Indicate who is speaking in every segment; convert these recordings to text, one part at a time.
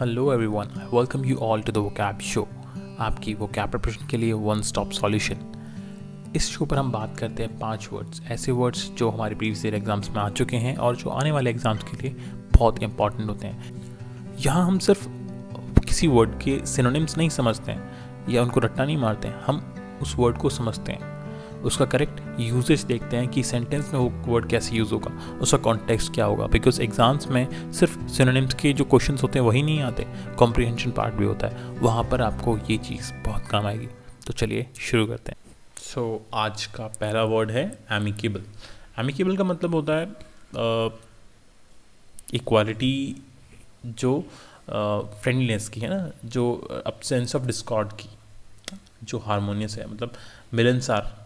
Speaker 1: Hello everyone welcome you all to the वो cab show आपकी वो कैब प्रिपरेशन के लिए वन स्टॉप सॉल्यूशन इस शो पर हम बात करते हैं पांच वर्ड्स ऐसे वर्ड्स जो हमारे प्रीवियस ईयर एग्ज़ाम्स में आ चुके हैं और जो आने वाले एग्ज़ाम्स के लिए बहुत इंपॉर्टेंट होते हैं यहाँ हम सिर्फ किसी वर्ड के सिनोनिम्स नहीं समझते हैं या उनको रट्टा नहीं मारते हैं हम उस वर्ड को समझते हैं उसका करेक्ट यूजेज देखते हैं कि सेंटेंस में वो वर्ड कैसे यूज़ होगा उसका कॉन्टेक्स्ट क्या होगा बिकॉज एग्जाम्स में सिर्फ सिनोनिम्स के जो क्वेश्चन होते हैं वही नहीं आते कॉम्प्रीहेंशन पार्ट भी होता है वहाँ पर आपको ये चीज़ बहुत काम आएगी तो चलिए शुरू करते हैं सो so, आज का पहला वर्ड है एमिकेबल एमिकेबल का मतलब होता है इक्वालिटी जो फ्रेंडलीनेस की है ना जो सेंस ऑफ डिस्कॉर्ड की जो हारमोनियस है मतलब मिलनसार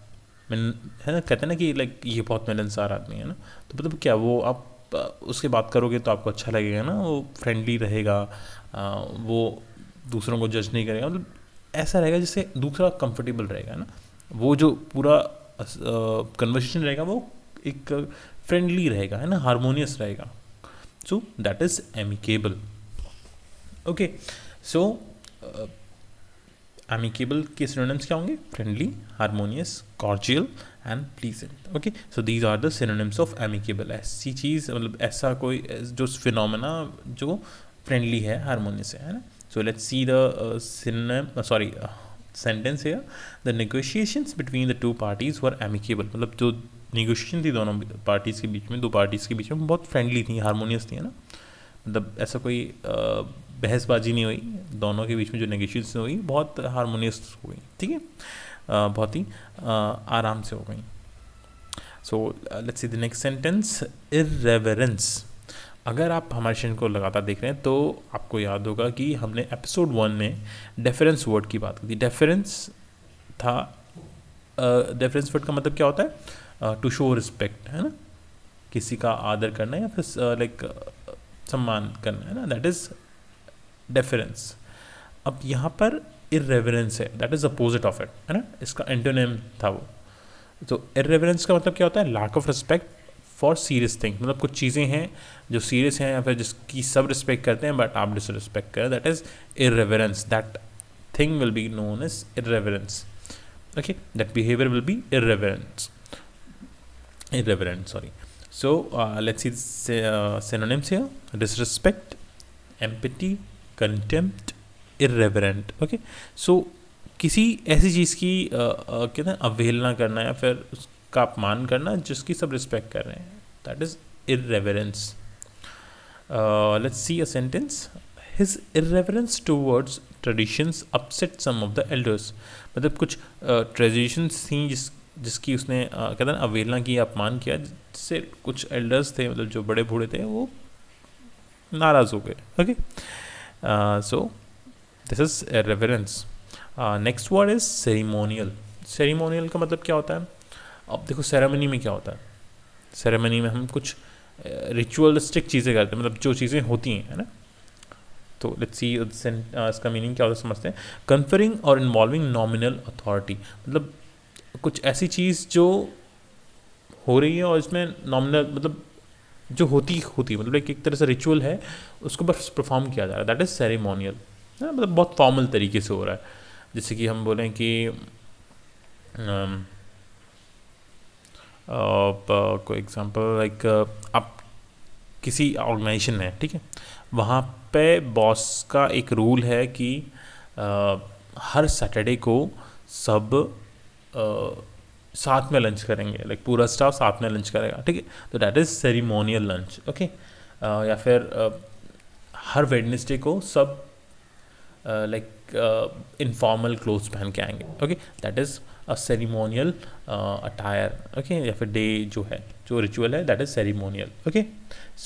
Speaker 1: मिल है ना कहते हैं ना कि लाइक ये बहुत मिलनसार आदमी है ना तो मतलब क्या वो आप उसके बात करोगे तो आपको अच्छा लगेगा ना वो फ्रेंडली रहेगा वो दूसरों को जज नहीं करेगा मतलब ऐसा रहेगा जिससे दूसरा कंफर्टेबल रहेगा ना वो जो पूरा कन्वर्सेशन रहेगा वो एक फ्रेंडली रहेगा है ना हारमोनियस रहेगा so that is amicable okay so amicable के synonyms क्या होंगे friendly harmonious cordial and pleasant okay so these are the synonyms of amicable ऐसी चीज़ मतलब ऐसा कोई जो फिनोमेना जो friendly है harmonious है ना so let's see the uh, synonym uh, sorry uh, sentence here the negotiations between the two parties were amicable मतलब जो negotiation थी दोनों पार्टीज़ के बीच में दो पार्टीज़ के बीच में बहुत friendly थी harmonious थी है ना मतलब ऐसा कोई बहसबाजी नहीं हुई दोनों के बीच में जो नेगेशन हुई बहुत हारमोनियस हो गई ठीक है बहुत ही आराम से हो गई so let's see the next sentence irreverence अगर आप हमारे चैनल को लगातार देख रहे हैं तो आपको याद होगा कि हमने एपिसोड वन में डेफरेंस वर्ड की बात की थी डेफरेंस था डेफरेंस वर्ड का मतलब क्या होता है टू शो रिस्पेक्ट है ना किसी का आदर करना या फिर लाइक सम्मान करना है ना दैट इज डेफरेंस अब यहाँ पर इरेवरेंस है that is opposite of it है ना इसका एंटोनेम था वो तो इरेवरेंस का मतलब क्या होता है lack of respect for serious thing मतलब कुछ चीज़ें हैं जो सीरियस हैं या फिर जिसकी सब रिस्पेक्ट करते हैं बट आप डिसरिस्पेक्ट करें that is irreverence that thing will be known is irreverence okay that behaviour will be irreverence irreverence sorry so uh, let's see the uh, synonyms here disrespect empathy contempt irreverent okay so किसी ऐसी चीज़ की क्या है अवहेलना करना या फिर उसका अपमान करना जिसकी सब रिस्पेक्ट कर रहे हैं that is irreverence let's see a sentence his irreverence towards traditions upset some of the elders मतलब कुछ ट्रेडिशंस uh, थी जिस जिसकी उसने कहते ना अवेलना की अपमान किया जिससे कुछ एल्डर्स थे मतलब जो बड़े बूढ़े थे वो नाराज़ हो गए okay so this is reference next word is ceremonial ceremonial का मतलब क्या होता है अब देखो सेरेमनी में क्या होता है सेरेमनी में हम कुछ रिचुअलिस्टिक चीज़ें करते हैं मतलब जो चीज़ें होती हैं है ना तो लेट्स सी इसका मीनिंग क्या होता है समझते हैं कन्फरिंग और इन्वॉल्विंग नॉमिनल अथॉरिटी मतलब कुछ ऐसी चीज़ जो हो रही है और इसमें नॉमिनल मतलब जो होती होती मतलब एक एक तरह से रिचुअल है उसको बस परफॉर्म किया जा रहा है दैट इज़ सेरेमोनियल मतलब बहुत फॉर्मल तरीके से हो रहा है जैसे कि हम बोलें कि कोई एग्जांपल लाइक आप किसी ऑर्गेनाइजेशन में ठीक है वहाँ पे बॉस का एक रूल है कि uh, हर सैटरडे को सब साथ में लंच करेंगे लाइक पूरा स्टाफ साथ में लंच करेगा ठीक है तो that is ceremonial lunch okay या फिर आ, हर वेडनेसडे को सब लाइक इनफॉर्मल क्लोथ्स पहन के आएंगे okay that is a ceremonial attire okay या फिर डे जो है जो रिचुअल है that is ceremonial okay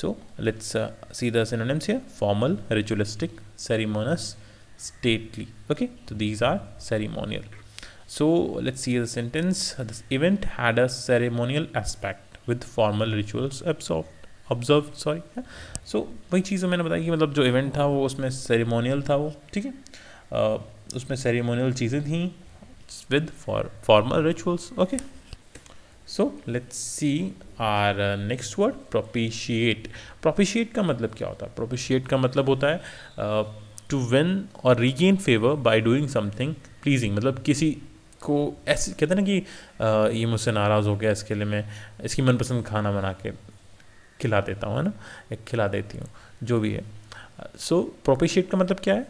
Speaker 1: so let's see the synonyms here formal ritualistic ceremonious stately okay तो these are ceremonial So let's see the sentence. This event had a ceremonial aspect with formal rituals absorbed observe sorry so वही चीज़ तो मैंने बताई कि मतलब जो event था वो उसमें सेरेमोनियल था वो ठीक है uh, उसमें सेरेमोनियल चीज़ें थी with formal rituals okay so let's see our next word propitiate propitiate का मतलब क्या होता है प्रोपिशिएट का मतलब होता है टू विन और regain favour by doing something pleasing मतलब किसी को ऐसे कहते हैं ना कि आ, ये मुझसे नाराज़ हो गया इसके लिए मैं इसकी मनपसंद खाना बना के खिला देता हूँ है ना एक खिला देती हूँ जो भी है सो प्रोपिशिएट का मतलब क्या है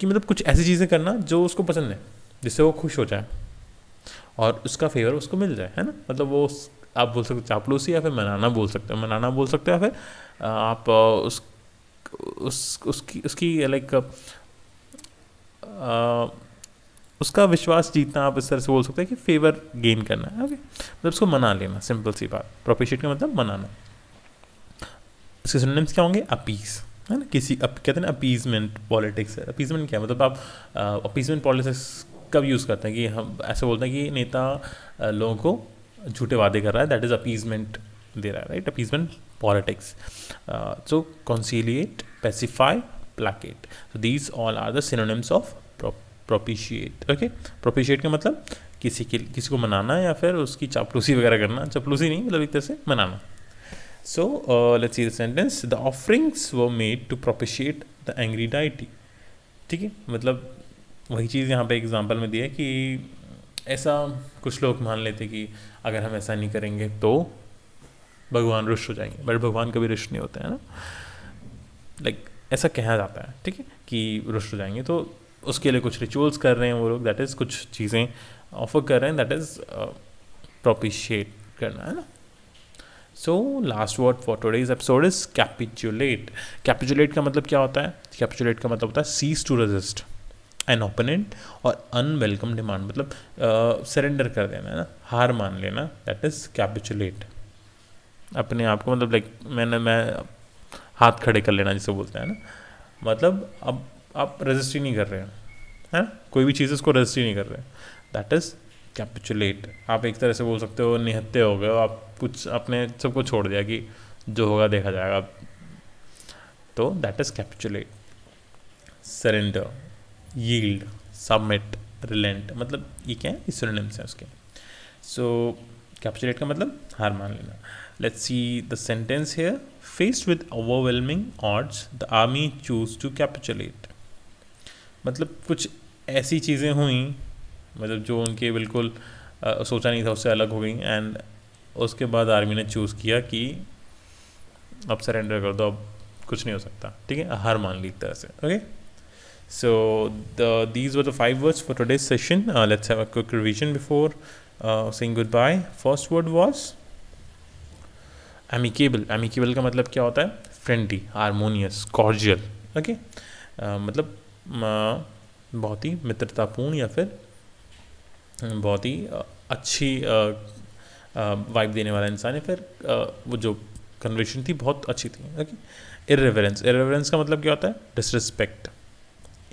Speaker 1: कि मतलब कुछ ऐसी चीज़ें करना जो उसको पसंद है जिससे वो खुश हो जाए और उसका फेवर उसको मिल जाए है ना मतलब वो आप बोल सकते चापलूसी या फिर मनाना बोल सकते हो मनाना बोल सकते हो या फिर आप उस उस उसकी उसकी लाइक उसका विश्वास जीतना आप इस तरह से बोल सकते हैं कि फेवर गेन करना है ओके मतलब उसको मना लेना सिंपल सी बात प्रोपिशिएट का मतलब मनाना इसके सिनोनिम्स क्या होंगे अपीस है ना किसी अप, कहते हैं ना अपीजमेंट पॉलिटिक्स है अपीजमेंट क्या है मतलब आप अपीजमेंट पॉलिटिक्स कब यूज़ करते हैं कि हम ऐसे बोलते हैं कि नेता लोगों को झूठे वादे कर रहा है दैट इज़ अपीजमेंट दे रहा है right appeasement politics so conciliate pacify placate so these all are the synonyms of propitiate okay propitiate का मतलब किसी के किसी को मनाना या फिर उसकी चापलूसी वगैरह करना चापलूसी नहीं मतलब एक तरह से मनाना so let's see the sentence the offerings वो made to propitiate the angry deity ठीक है मतलब वही चीज़ यहाँ पे एग्जांपल में दी है कि ऐसा कुछ लोग मान लेते कि अगर हम ऐसा नहीं करेंगे तो भगवान रुष्ट हो जाएंगे बट भगवान कभी रुष्ट नहीं होते हैं ना लाइक like, ऐसा कहा जाता है ठीक है कि रुष्ट हो जाएंगे तो उसके लिए कुछ रिचुअल्स कर रहे हैं वो लोग दैट इज़ कुछ चीज़ें ऑफर कर रहे हैं दैट इज़ प्रोपिशिएट करना है ना so last word for today's episode is capitulate capitulate का मतलब क्या होता है कैपिचुलेट का मतलब होता है cease to resist an opponent और अनवेलकम डिमांड मतलब सरेंडर uh, कर देना है ना हार मान लेना दैट इज़ कैपिचुलेट अपने आप को मतलब लाइक मैंने मैं हाथ खड़े कर लेना जिसे बोलते हैं ना मतलब अब आप रजिस्ट्री नहीं कर रहे हैं है कोई भी चीज़ उसको रजिस्ट्री नहीं कर रहे दैट इज़ कैपिचुलेट आप एक तरह से बोल सकते हो निहत्ते हो गए आप कुछ अपने सबको छोड़ दिया कि जो होगा देखा जाएगा तो that is capitulate surrender yield submit relent मतलब ये क्या है सिनोनिम्स हैं उसके सो कैप्चुलेट का मतलब हार मान लेना let's see the sentence here faced with overwhelming odds the army choose to capitulate मतलब कुछ ऐसी चीज़ें हुई मतलब जो उनके बिल्कुल आ, सोचा नहीं था उससे अलग हो गई एंड उसके बाद आर्मी ने चूज़ किया कि अब सरेंडर कर दो अब कुछ नहीं हो सकता ठीक है हार मान ली तरह से okay so the these were the five words for today session let's have a quick revision before saying goodbye first word was amicable amicable का मतलब क्या होता है फ्रेंडली हारमोनियस कॉर्जियल ओके मतलब बहुत ही मित्रतापूर्ण या फिर हम्म, बहुत ही अच्छी वाइब देने वाला इंसान है फिर वो जो कन्वर्सेशन थी बहुत अच्छी थी ओके इरेवरेंस इरेवरेंस का मतलब क्या होता है disrespect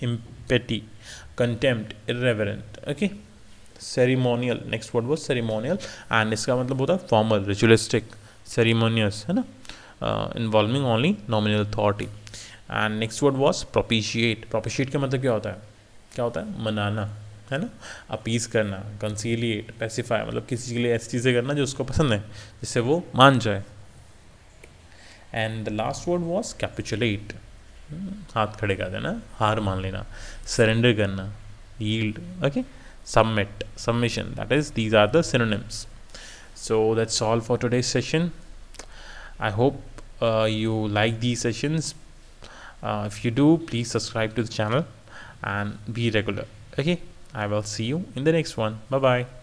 Speaker 1: impiety contempt irreverent okay ceremonial next word वो सेरिमोनियल एंड इसका मतलब होता है फॉर्मल रिचुअलिस्टिक सेरिमोनियस है ना involving only nominal authority and next word was propitiate propitiate का मतलब क्या होता है क्या होता है मनाना है ना अपीज करना कंसीलिएट पेसीफाई मतलब किसी के लिए ऐसी चीज़ें करना जो उसको पसंद है जिससे वो मान जाए and the last word was capitulate हाथ खड़े कर देना हार मान लेना सरेंडर करना yield okay submit submission that is these are the synonyms so that's all for today's session i hope uh, you like uh, if you do please subscribe to the channel and be regular okay i will see you in the next one bye bye